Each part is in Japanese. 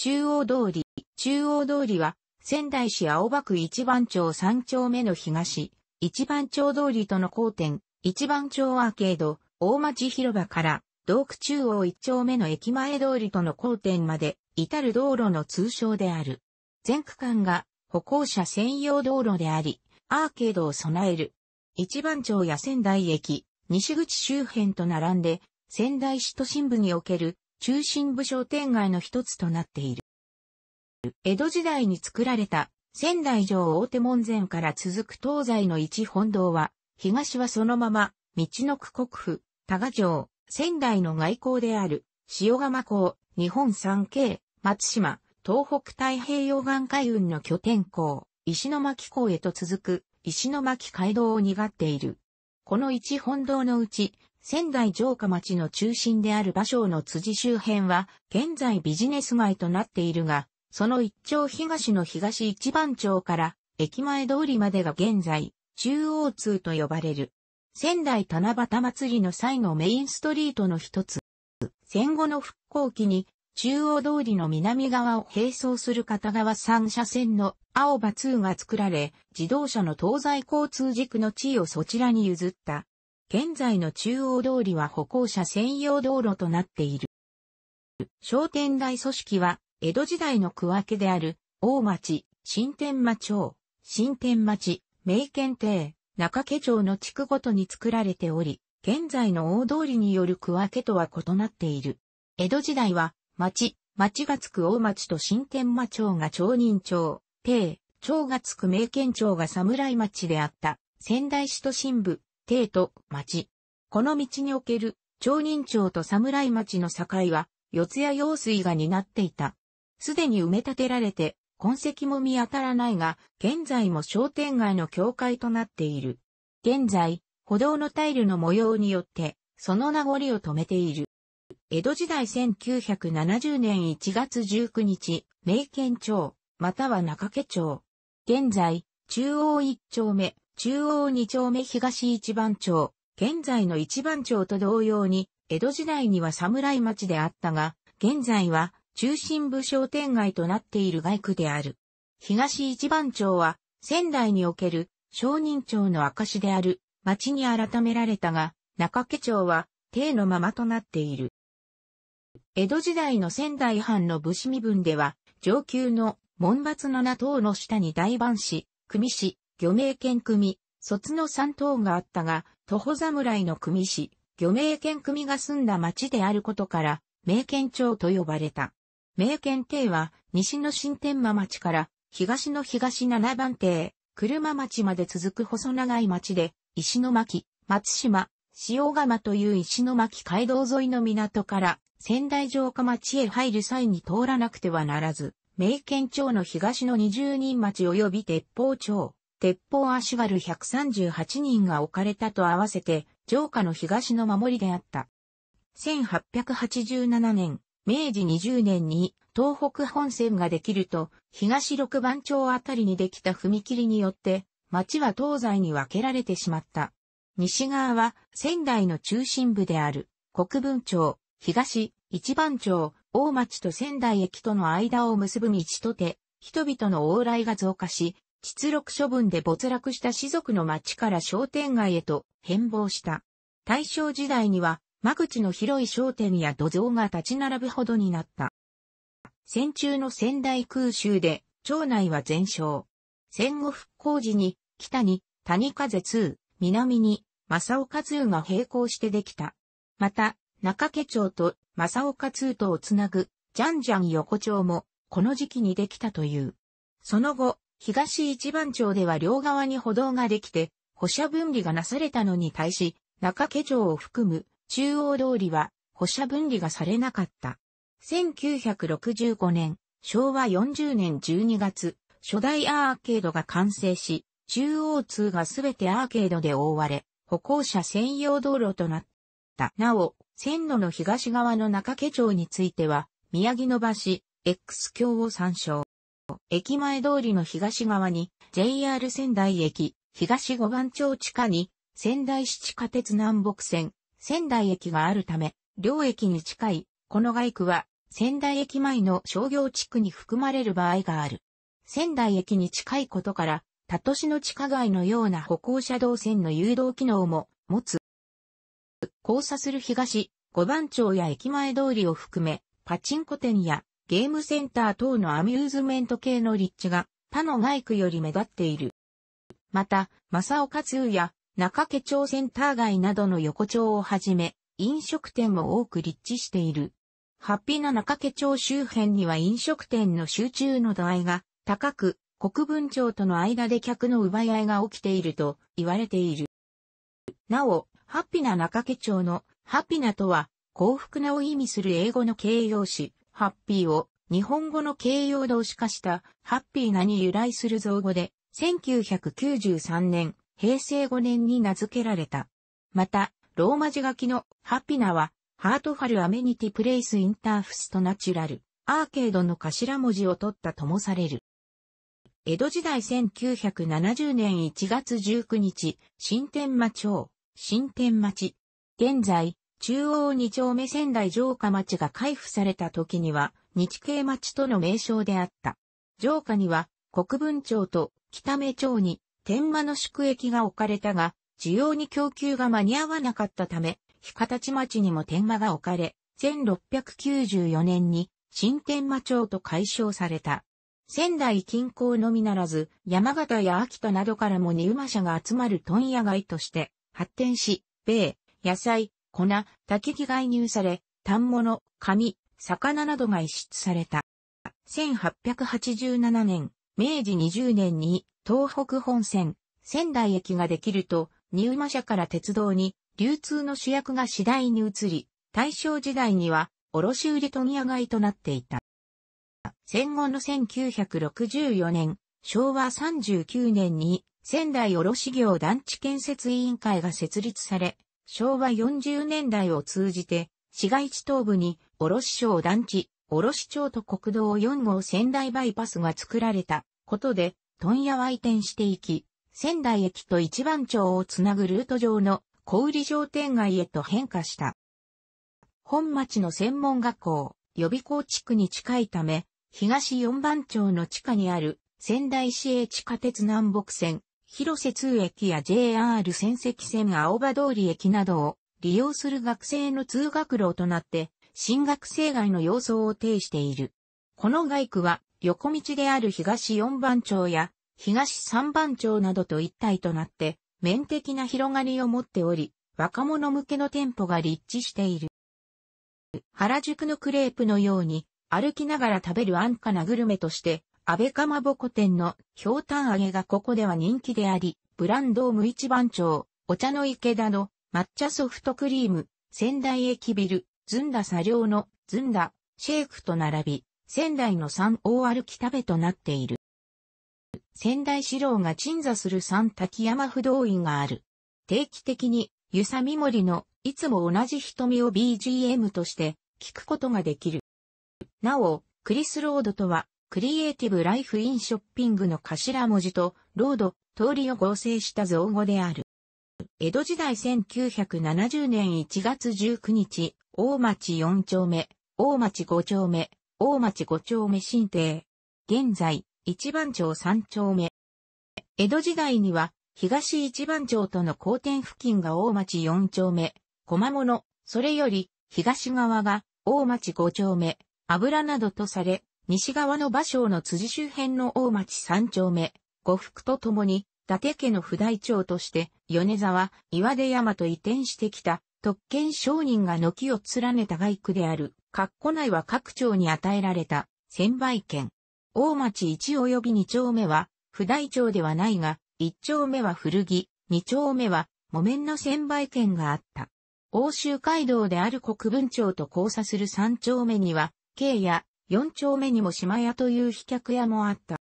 中央通り。中央通りは、仙台市青葉区一番町三丁目の東、一番町通りとの交点、一番町アーケード、大町広場から、道区中央一丁目の駅前通りとの交点まで、至る道路の通称である。全区間が歩行者専用道路であり、アーケードを備える。一番町や仙台駅、西口周辺と並んで、仙台市都心部における中心部商店街の一つとなっている。江戸時代に作られた仙台城大手門前から続く東西の一本堂は、東はそのまま、道の区国府、多賀城、仙台の外交である、塩釜港、日本三景、松島、東北太平洋岸海運の拠点港、石巻港へと続く、石巻街道を担っている。この一本堂のうち、仙台城下町の中心である芭蕉の辻周辺は、現在ビジネス街となっているが、その一丁東の東一番町から、駅前通りまでが現在、中央通と呼ばれる。仙台七夕祭りの際のメインストリートの一つ。戦後の復興期に、中央通りの南側を並走する片側3車線の青葉2が作られ、自動車の東西交通軸の地位をそちらに譲った。現在の中央通りは歩行者専用道路となっている。商店街組織は、江戸時代の区分けである、大町、新天間町、新天町、名県亭、中家町の地区ごとに作られており、現在の大通りによる区分けとは異なっている。江戸時代は、町、町がつく大町と新天間町が町人町、亭、町がつく名県町が侍町であった、仙台市都心部、帝都、町。この道における、町人町と侍町の境は、四谷用水が担っていた。すでに埋め立てられて、痕跡も見当たらないが、現在も商店街の境界となっている。現在、歩道のタイルの模様によって、その名残を止めている。江戸時代1970年1月19日、名県町、または中家町。現在、中央一丁目、中央二丁目東一番町、現在の一番町と同様に、江戸時代には侍町であったが、現在は中心部商店街となっている外区である。東一番町は、仙台における商人町の証である町に改められたが、中家町は、定のままとなっている。江戸時代の仙台藩の武士身分では、上級の門閥の名等の下に大番士、組士、漁名県組、卒の三等があったが、徒歩侍の組氏、漁名県組が住んだ町であることから、名県町と呼ばれた。名県邸は、西の新天間町から、東の東七番邸、車町まで続く細長い町で、石巻、松島、塩釜という石巻街道沿いの港から仙台城下町へ入る際に通らなくてはならず、名県町の東の二十人町及び鉄砲町、鉄砲足軽138人が置かれたと合わせて、城下の東の守りであった。1887年、明治20年に東北本線ができると、東六番町あたりにできた踏切によって、町は東西に分けられてしまった。西側は仙台の中心部である国分町、東、一番町、大町と仙台駅との間を結ぶ道とて、人々の往来が増加し、実録処分で没落した士族の町から商店街へと変貌した。大正時代には、間口の広い商店や土蔵が立ち並ぶほどになった。戦中の仙台空襲で、町内は全焼。戦後復興時に、北に谷風通、南に正岡通が並行してできた。また、中家町と正岡通とをつなぐ、ジャンジャン横丁も、この時期にできたという。その後、東一番町では両側に歩道ができて、歩車分離がなされたのに対し、中家町を含む中央通りは歩車分離がされなかった。1965年、昭和40年12月、初代アーケードが完成し、中央通がすべてアーケードで覆われ、歩行者専用道路となった。なお、線路の東側の中家町については、宮城の橋、X 橋を参照。駅前通りの東側に JR 仙台駅、東五番町地下に仙台市地下鉄南北線、仙台駅があるため、両駅に近い、この街区は仙台駅前の商業地区に含まれる場合がある。仙台駅に近いことから、他都市の地下街のような歩行者動線の誘導機能も持つ。交差する東、五番町や駅前通りを含め、パチンコ店やゲームセンター等のアミューズメント系の立地が他の外区より目立っている。また、正岡通や中家町センター街などの横丁をはじめ、飲食店も多く立地している。ハッピーな中家町周辺には飲食店の集中の度合いが高く、国分町との間で客の奪い合いが起きていると言われている。なお、ハッピーな中家町のハッピーなとは幸福なを意味する英語の形容詞、ハッピーを日本語の形容動詞化したハッピーなに由来する造語で、1993年、平成5年に名付けられた。また、ローマ字書きのハッピナは、ハートファルアメニティプレイスインターフストナチュラル、アーケードの頭文字を取ったともされる。江戸時代1970年1月19日、新天町、新天町。現在、中央二丁目仙台城下町が開府された時には、日系町との名称であった。城下には、国分町と北目町に天満の宿駅が置かれたが、需要に供給が間に合わなかったため、日形町にも天満が置かれ、1694年に新天満町と解消された。仙台近郊のみならず、山形や秋田などからも二馬車が集まる問屋街として発展し、米、野菜、粉、焚き木が移入され、反物、紙、魚などが移出された。1887年、明治20年に東北本線、仙台駅ができると、入馬車から鉄道に流通の主役が次第に移り、大正時代には卸売問屋街となっていた。戦後の1964年、昭和39年に仙台卸業団地建設委員会が設立され、昭和40年代を通じて、市街地東部に、卸町団地、卸町と国道4号仙台バイパスが作られたことで、問屋は移転していき、仙台駅と一番町をつなぐルート上の小売商店街へと変化した。本町の専門学校、予備校地区に近いため、東四番町の地下にある仙台市営地下鉄南北線、広瀬通駅や JR 仙石線青葉通り駅などを利用する学生の通学路となって、新学生街の様相を呈している。この街区は、横道である東四番町や東三番町などと一体となって、面的な広がりを持っており、若者向けの店舗が立地している。原宿のクレープのように、歩きながら食べる安価なグルメとして、安倍かまぼこ店の氷炭揚げがここでは人気であり、ブランドーム一番町、お茶の池田の抹茶ソフトクリーム、仙台駅ビル、ずんだ茶寮のずんだ、シェイクと並び、仙台の三大歩き食べとなっている。仙台四郎が鎮座する三滝山不動院がある。定期的に、ゆさみ森の、いつも同じ瞳を BGM として、聞くことができる。なお、クリスロードとは、クリエイティブライフインショッピングの頭文字と、ロード、通りを合成した造語である。江戸時代1970年1月19日、大町4丁目、大町5丁目、大町5丁目新邸。現在、一番町3丁目。江戸時代には、東一番町との交点付近が大町4丁目、駒物、それより、東側が、大町5丁目、油などとされ、西側の馬匠の辻周辺の大町三丁目、呉服とともに、伊達家の不大長として、米沢、岩出山と移転してきた、特権商人が軒を連ねた外区である、括弧内は各町に与えられた、千倍県。大町一及び二丁目は、不大町ではないが、一丁目は古着、二丁目は、木綿の千倍県があった。欧州街道である国分町と交差する三丁目には、京や4丁目にも島屋という飛脚屋もあった。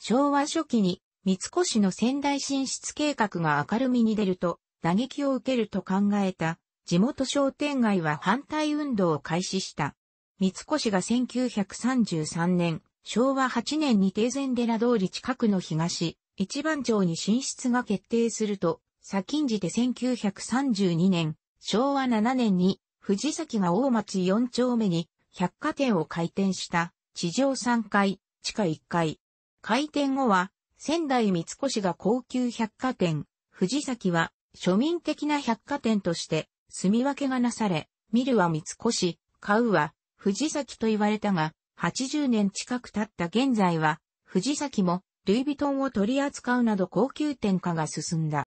昭和初期に三越の仙台進出計画が明るみに出ると打撃を受けると考えた地元商店街は反対運動を開始した。三越が1933年、昭和8年に定前寺通り近くの東、一番町に進出が決定すると、先んじて1932年、昭和7年に、藤崎が大町4丁目に百貨店を開店した地上3階、地下1階。開店後は仙台三越が高級百貨店、藤崎は庶民的な百貨店として住み分けがなされ、見るは三越、買うは藤崎と言われたが、80年近く経った現在は、藤崎もルイ・ヴィトンを取り扱うなど高級店化が進んだ。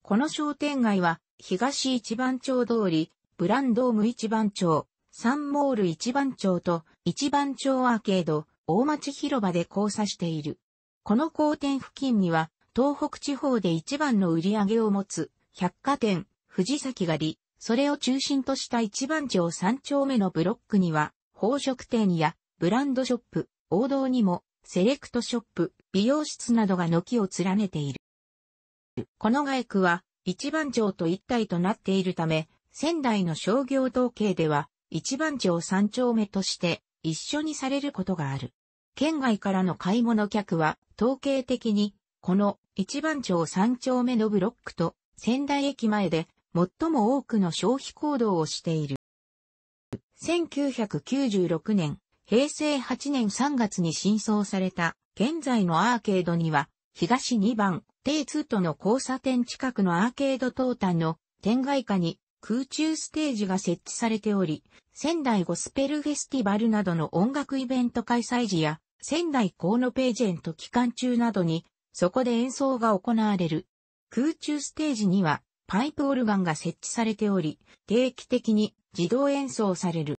この商店街は、東一番町通り、ブランドーム一番町、サンモール一番町と一番町アーケード、大町広場で交差している。この交点付近には、東北地方で一番の売り上げを持つ、百貨店、藤崎狩り、それを中心とした一番町三丁目のブロックには、宝飾店やブランドショップ、王道にも、セレクトショップ、美容室などが軒を連ねている。この街区は、一番町と一体となっているため、仙台の商業統計では、一番町三丁目として一緒にされることがある。県外からの買い物客は統計的にこの一番町三丁目のブロックと仙台駅前で最も多くの消費行動をしている。1996年、平成8年3月に新装された現在のアーケードには東2番、定2との交差点近くのアーケード東端の天外下に空中ステージが設置されており、仙台ゴスペルフェスティバルなどの音楽イベント開催時や、仙台コーノページェント期間中などに、そこで演奏が行われる。空中ステージには、パイプオルガンが設置されており、定期的に自動演奏される。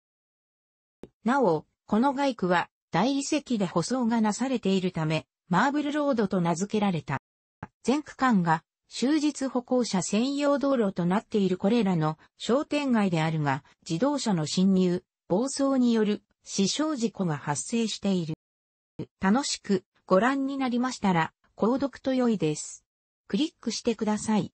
なお、この外区は大理石で舗装がなされているため、マーブルロードと名付けられた。全区間が終日歩行者専用道路となっているこれらの商店街であるが、自動車の侵入、暴走による死傷事故が発生している。楽しくご覧になりましたら、購読と良いです。クリックしてください。